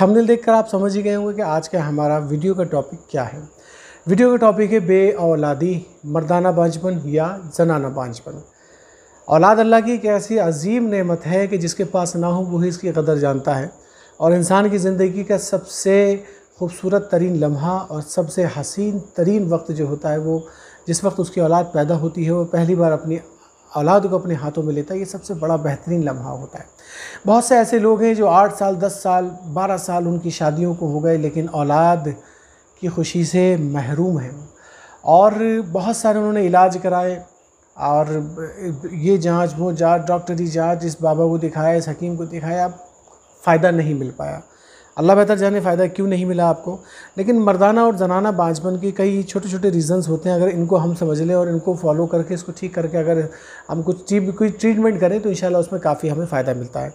thumbnail देखकर आप समझ ही गए होंगे कि आज का हमारा वीडियो का टॉपिक क्या है वीडियो का टॉपिक है बे औलादी मर्दाना बांझपन या जनाना बांझपन औलाद अल्लाह की एक ऐसी अजीम नेमत है कि जिसके पास ना हो वही इसकी कदर जानता है और इंसान की ज़िंदगी का सबसे खूबसूरत तरीन लम्हा और सबसे हसीन तरीन वक्त जो होता है वो जिस वक्त उसकी औलाद पैदा होती है वो पहली बार अपनी औलाद को अपने हाथों में लेता है ये सबसे बड़ा बेहतरीन लम्हा होता है बहुत से ऐसे लोग हैं जो आठ साल दस साल बारह साल उनकी शादियों को हो गए लेकिन औलाद की खुशी से महरूम है और बहुत सारे उन्होंने इलाज कराए और ये जांच वो जांच डॉक्टरी जांच इस बाबा को दिखाया इस हकीम को दिखाया फ़ायदा नहीं मिल पाया अल्लाह बेहतर जाने फ़ायदा क्यों नहीं मिला आपको लेकिन मर्दाना और जनाना बाजपन के कई छोटे छोटे रीज़न्स होते हैं अगर इनको हम समझ लें और इनको फॉलो करके इसको ठीक करके अगर हम कुछ कोई ट्रीटमेंट करें तो इन उसमें काफ़ी हमें फ़ायदा मिलता है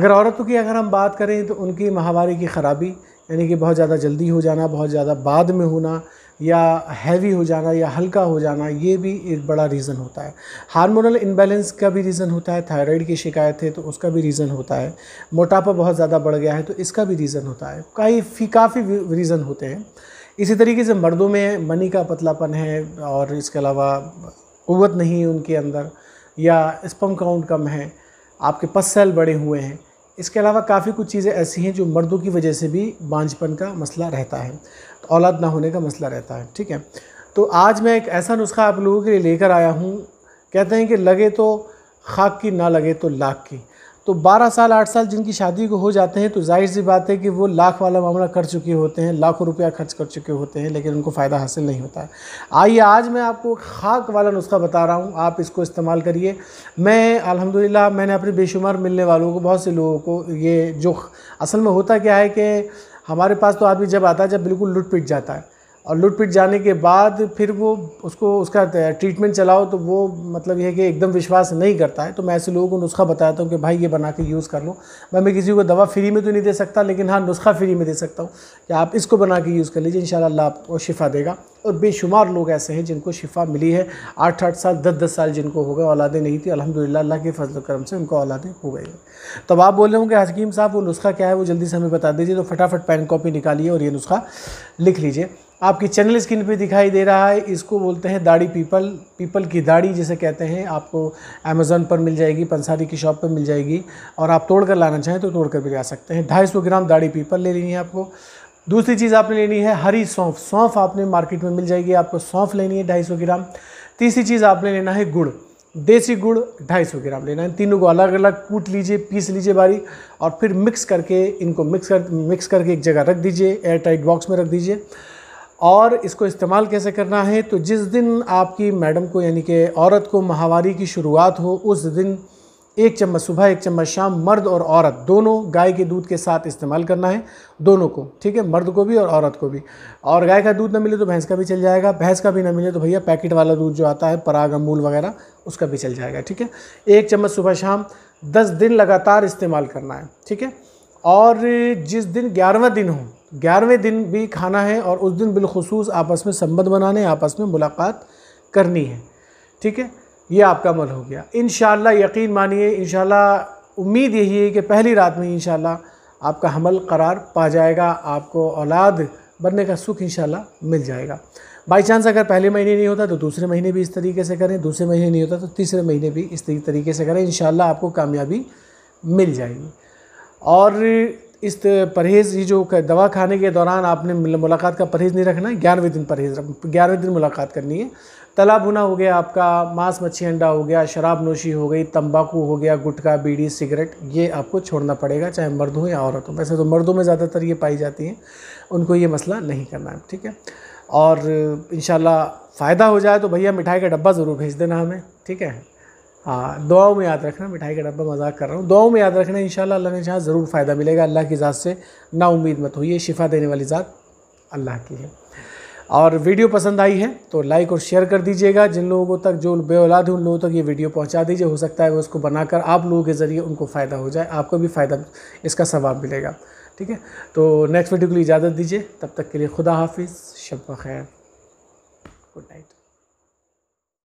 अगर औरतों की अगर हम बात करें तो उनकी माहवारी की ख़राबी यानी कि बहुत ज़्यादा जल्दी हो जाना बहुत ज़्यादा बाद में होना या हैवी हो जाना या हल्का हो जाना ये भी एक बड़ा रीज़न होता है हार्मोनल इंबैलेंस का भी रीज़न होता है थायराइड की शिकायत है तो उसका भी रीज़न होता है मोटापा बहुत ज़्यादा बढ़ गया है तो इसका भी रीज़न होता है काफ़ी काफ़ी रीज़न होते हैं इसी तरीके से मर्दों में मनी का पतलापन है और इसके अलावा कुत नहीं है उनके अंदर या स्पम काउंट कम है आपके पस सेल बड़े हुए हैं इसके अलावा काफ़ी कुछ चीज़ें ऐसी हैं जो मर्दों की वजह से भी बांझपन का मसला रहता है औलाद ना होने का मसला रहता है ठीक है तो आज मैं एक ऐसा नुस्खा आप लोगों के लिए लेकर आया हूँ कहते हैं कि लगे तो खाक की ना लगे तो लाख की तो 12 साल 8 साल जिनकी शादी को हो जाते हैं तो जाहिर सी बात है कि वो लाख वाला मामला कर चुके होते हैं लाखों रुपया खर्च कर चुके होते हैं लेकिन उनको फ़ायदा हासिल नहीं होता आइए आज मैं आपको खाक वाला नुस्खा बता रहा हूँ आप इसको इस्तेमाल करिए मैं अल्हम्दुलिल्लाह मैंने अपने बेशुमार मिलने वालों को बहुत से लोगों को ये जो असल में होता क्या है कि हमारे पास तो आदमी जब आता है जब बिल्कुल लुट पिट जाता है और लूटपीट जाने के बाद फिर वो उसको उसका ट्रीटमेंट चलाओ तो वो मतलब ये है कि एकदम विश्वास नहीं करता है तो मैं ऐसे लोगों को नुस्खा बताता हूँ कि भाई ये बना के यूज़ कर लो मैं मैं किसी को दवा फ्री में तो नहीं दे सकता लेकिन हाँ नुस्खा फ्री में दे सकता हूँ कि आप इसको बना के यूज़ कर लीजिए इन शाला आपको शिफा देगा और बेशुमार लोग ऐसे हैं जिनको शिफा मिली है आठ आठ साल दस दस साल जिनको हो गए औलादें नहीं थी अलहमदिल्ला अल्लाह के फजल करम से उनको औलादें हो गई तब तो आप बोल रहे होंगे हकीम साहब वो नुस्खा क्या है वो जल्दी से हमें बता दीजिए तो फटाफट पेन कॉपी निकालिए और ये नुस्खा लिख लीजिए आपकी चैनल स्क्रीन पे दिखाई दे रहा है इसको बोलते हैं दाढ़ी पीपल पीपल की दाढ़ी जिसे कहते हैं आपको अमेज़ोन पर मिल जाएगी पंसारी की शॉप पर मिल जाएगी और आप तोड़ कर लाना चाहें तो तोड़ कर भी ला सकते हैं ढाई सौ ग्राम दाढ़ी पीपल ले लेनी है आपको दूसरी चीज़ आपने लेनी है हरी सौंफ सौंफ आपने मार्केट में मिल जाएगी आपको सौंफ लेनी है ढाई सौ ग्राम तीसरी चीज़ आपने लेना है गुड़ देसी गुड़ ढाई सौ ग्राम लेना है तीनों को अलग अलग कूट लीजिए पीस लीजिए बारीक और फिर मिक्स करके इनको मिक्स कर मिक्स करके एक जगह रख दीजिए एयर टाइट बॉक्स में रख दीजिए और इसको इस्तेमाल कैसे करना है तो जिस दिन आपकी मैडम को यानी कि औरत को माहवारी की शुरुआत हो उस दिन एक चम्मच सुबह एक चम्मच शाम मर्द और औरत दोनों गाय के दूध के साथ इस्तेमाल करना है दोनों को ठीक है मर्द को भी और औरत को भी और गाय का दूध ना मिले तो भैंस का भी चल जाएगा भैंस का भी ना मिले तो भैया पैकेट वाला दूध जो आता है पराग अमूल वगैरह उसका भी चल जाएगा ठीक है एक चम्मच सुबह शाम दस दिन लगातार इस्तेमाल करना है ठीक है और जिस दिन ग्यारहवा दिन हो ग्यारहवें दिन भी खाना है और उस दिन बिलखसूस आपस में संबंध बनाने आपस में मुलाकात करनी है ठीक है ये आपका अमल हो गया इन यकीन मानिए इन उम्मीद यही है कि पहली रात में इन आपका हमल करार पा जाएगा आपको औलाद बनने का सुख इन मिल जाएगा बाई चांस अगर पहले महीने नहीं होता तो दूसरे महीने भी इस तरीके से करें दूसरे महीने नहीं होता तो तीसरे महीने भी इस तरीके से करें इन आपको कामयाबी मिल जाएगी और इस परहेज़ ही जो दवा खाने के दौरान आपने मुलाकात का परहेज़ नहीं रखना है ग्यारहवें दिन परहेज़ ग्यारहवें दिन मुलाकात करनी है तला भुना हो गया आपका मांस मच्छी अंडा हो गया शराब नोशी हो गई तंबाकू हो गया गुटखा बीड़ी सिगरेट ये आपको छोड़ना पड़ेगा चाहे मर्द हो या औरत हो वैसे तो मर्दों में ज़्यादातर ये पाई जाती हैं उनको ये मसला नहीं करना है ठीक है और इन फ़ायदा हो जाए तो भैया मिठाई का डब्बा ज़रूर भेज देना हमें ठीक है हाँ दुआओं में याद रखना मिठाई का डब्बा मजाक कर रहा हूँ दुआओं में याद रखना इन शाला ने जहाँ ज़रूर फ़ायदा मिलेगा अल्लाह की ज़ात से ना उम्मीद मत होइए शिफा देने वाली ज़ात अल्लाह की है और वीडियो पसंद आई है तो लाइक और शेयर कर दीजिएगा जिन लोगों तक जो बेऔलाद है उन लोगों तक ये वीडियो पहुँचा दीजिए हो सकता है वो उसको बनाकर आप लोगों के ज़रिए उनको फ़ायदा हो जाए आपको भी फ़ायदा इसका सवाब मिलेगा ठीक है तो नेक्स्ट वीडियो के लिए इजाज़त दीजिए तब तक के लिए खुदा हाफिज़ शब खैर गुड नाइट